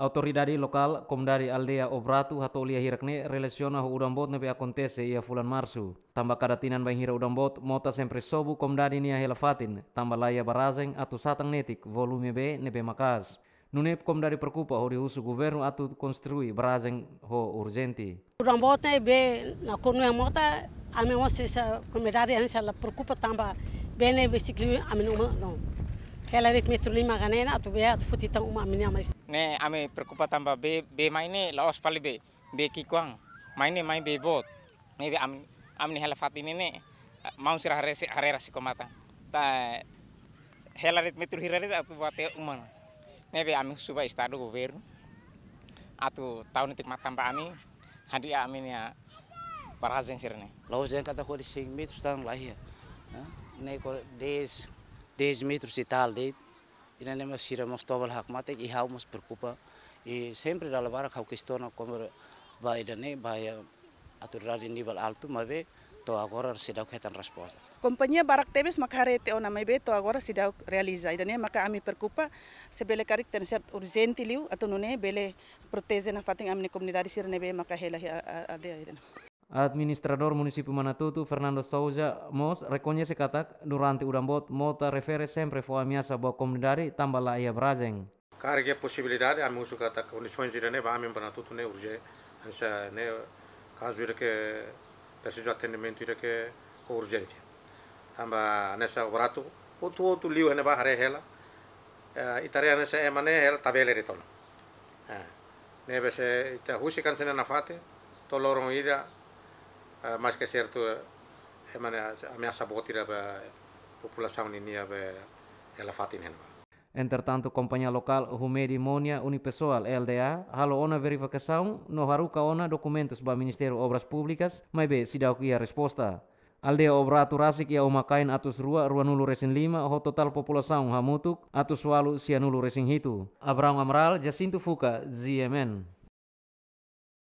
autoridade lokal kom dari aldeia Obratu atau lia hirakne relasiona ho udambot nebe akontese ia fulan marsu. Tamba karatinan bang hira udambot mota sempre sobu komdari dari nia helafatin, tamba laya barazeng atau satang netik volume B nebe makas. Nunep kom dari perkupa ho dihusu guvernu atu konstrui barazeng ho urgenti. Udambot nebe na konu yang mota ame mo sisa komedari ansa la perkupa tamba bene besikli ame no hela rit metro lima ganena atau bea tuh futi tang uma minya mas. ne ame perkupa tamba be be mai ne laos pali be be kikuang mai ne mai be bot ne be am am ne hela ini ne ne mau sira si hari rasi komata ta hela rit metro hira rit atu bate uma ne be ame suba istado governo atu tahun tik ba ami hadi aminia ah, sir sirne laos jangan kata ko di sing metro stang lahia ne des 10 metros de tal de ina e lema sira mos tobal hak mate e hau mos preocupa e sempre da levar hau questão como vai da ne vai aturar em nivel alto mas ve to agora se ketan resposta Companhia Barak Tebes makarete ona mebe to agora se dá realiza ida e ne maka ami perkupa se karik ten cert urgente liu atau nune bele protege na fating ne comunidade sira nebe maka hela ade ida administrador municipio Manatutu, Fernando Souza Mos, reconhece katak durante o dambot mota refere sempre foi ameaça boa comunidade tambala ia Brasem. Cargue a possibilidade, a música katak condições de neva em Manatutu ne urge, ansa ne caso ira que preciso atendimento ira que urgência. Tamba nessa obrato, outro outro liu ne ba hare hela. Eh, itaria, nessa é mane hela retona. Eh, ne vese, ita husikan sena nafate, tolorong ira mais que certo é a ameaça botira a população ninia ba ela fatin hen Entretanto, companhia local Humedi Monia Unipessoal LDA halo ona verificação no haruka ona documentos ba Ministério Obras Públicas, mai be sidau ia resposta. Aldea obra rasik ia umakain atus rua rua nulu resin lima ho total populasaun hamutuk atus walu sianulu resin hitu. Abraham Amral, Jacinto fuka ZMN.